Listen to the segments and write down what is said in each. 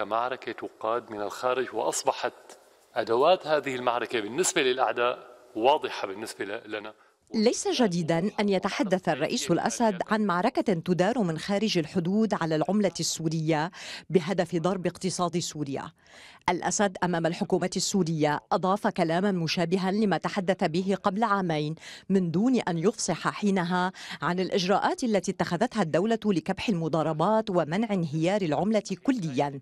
كمعركة تقاد من الخارج وأصبحت أدوات هذه المعركة بالنسبة للأعداء واضحة بالنسبة لنا ليس جديدا أن يتحدث الرئيس الأسد عن معركة تدار من خارج الحدود على العملة السورية بهدف ضرب اقتصاد سوريا الأسد أمام الحكومة السورية أضاف كلاما مشابها لما تحدث به قبل عامين من دون أن يفصح حينها عن الإجراءات التي اتخذتها الدولة لكبح المضاربات ومنع انهيار العملة كليا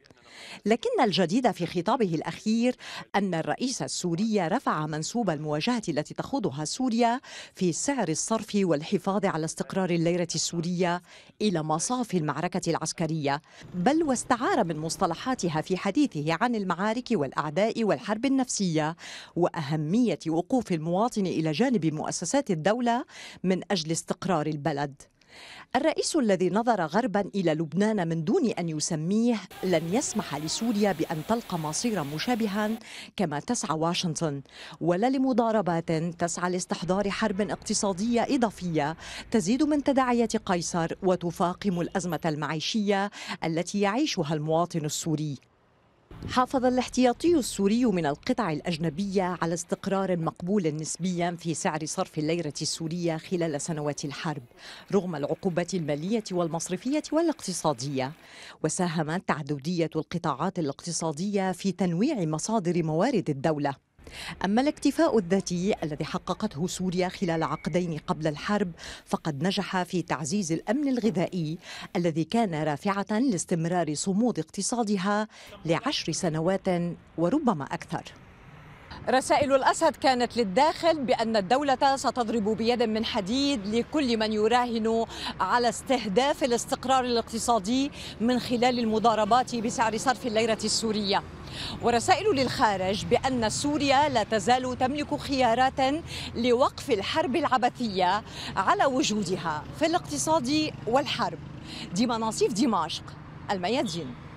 لكن الجديد في خطابه الأخير أن الرئيس السوري رفع منسوب المواجهة التي تخوضها سوريا في سعر الصرف والحفاظ على استقرار الليرة السورية إلى مصاف المعركة العسكرية بل واستعار من مصطلحاتها في حديثه عن المعارك والأعداء والحرب النفسية وأهمية وقوف المواطن إلى جانب مؤسسات الدولة من أجل استقرار البلد الرئيس الذي نظر غربا الى لبنان من دون ان يسميه لن يسمح لسوريا بان تلقى مصيرا مشابها كما تسعى واشنطن ولا لمضاربات تسعى لاستحضار حرب اقتصاديه اضافيه تزيد من تداعيات قيصر وتفاقم الازمه المعيشيه التي يعيشها المواطن السوري حافظ الاحتياطي السوري من القطع الأجنبية على استقرار مقبول نسبيا في سعر صرف الليرة السورية خلال سنوات الحرب رغم العقوبات المالية والمصرفية والاقتصادية وساهمت تعددية القطاعات الاقتصادية في تنويع مصادر موارد الدولة أما الاكتفاء الذاتي الذي حققته سوريا خلال عقدين قبل الحرب فقد نجح في تعزيز الأمن الغذائي الذي كان رافعة لاستمرار صمود اقتصادها لعشر سنوات وربما أكثر رسائل الأسد كانت للداخل بأن الدولة ستضرب بيد من حديد لكل من يراهن على استهداف الاستقرار الاقتصادي من خلال المضاربات بسعر صرف الليرة السورية ورسائل للخارج بأن سوريا لا تزال تملك خيارات لوقف الحرب العبثية على وجودها في الاقتصاد والحرب دي مناصيف دمشق الميادين